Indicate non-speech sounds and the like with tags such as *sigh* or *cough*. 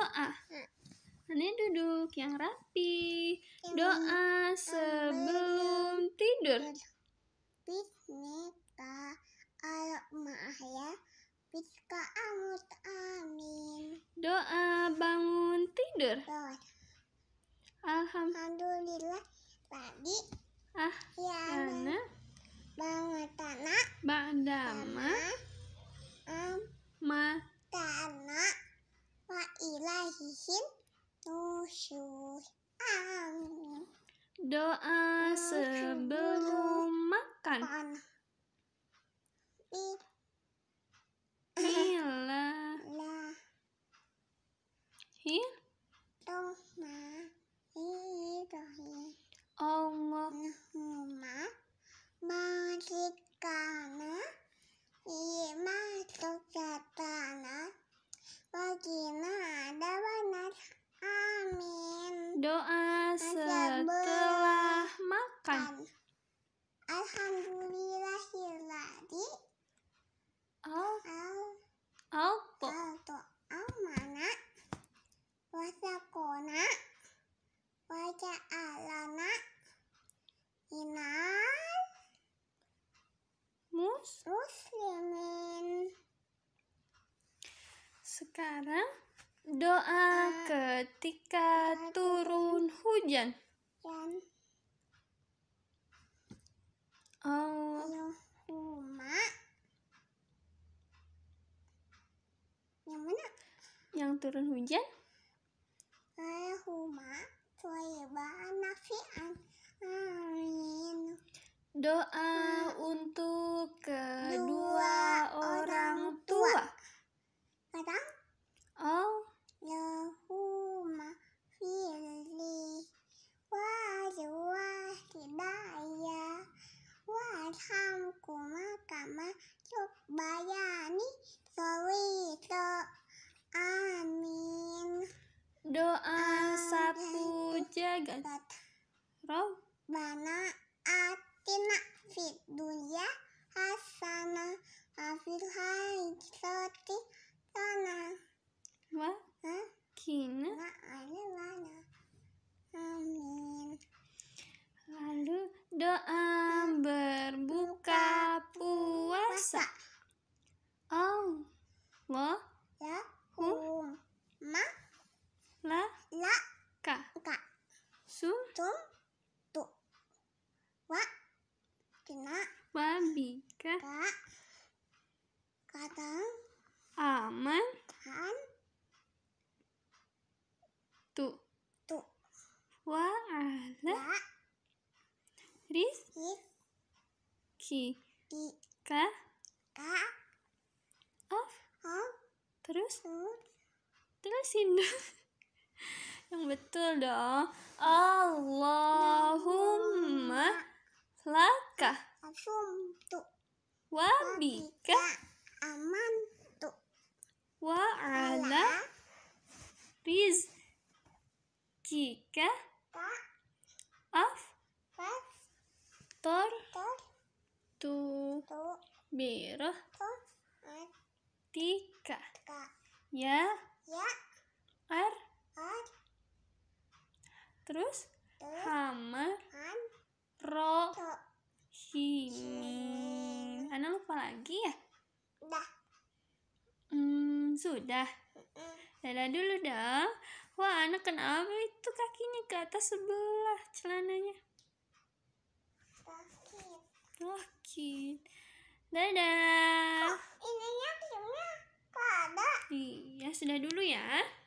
doa Ane duduk yang rapi doa sebelum tidur Bismika al-mahya Bismika amin Doa bangun tidur Alhamdulillah tadi ah ya bangun tanah Ba'dama Doa sebelum makan. Doa setelah makan. Alhamdulillahilladzi Al Al. Alto Almana Wasakona Waja'alana Inal Mus Muslimin Sekarang Doa ketika turun hujan. Oh. Yang mana? Yang turun hujan? Doa untuk kedua orang tua. Oh. Allahumma firli warzuq hidayah warhamkuma kama doa sapu jagat roh bana atina fit dunia hasanah uh, berbuka puasa. Oh, ya, la hu ma la la ka ka su tu, tu wa kina wa bi ka ka kadang aman Ris? Ris. Ki. Ki. Ka. Ka. Of. Of. Terus? Terus. Terusin *laughs* Yang betul dong. Allahumma laka. Asumtu. Wabika. Amantu. Wa ala Kika. Tor. Tu. Tu. tiga, Ya. Ya. Ar. Ar. Terus. hammer Hamar. Ro. Ro. Ana lupa lagi ya? dah Hmm, sudah. Dadah dulu dah, Wah, anak kenapa itu kakinya ke atas sebelah celananya? yakin dadah oh, ininya ada iya sudah dulu ya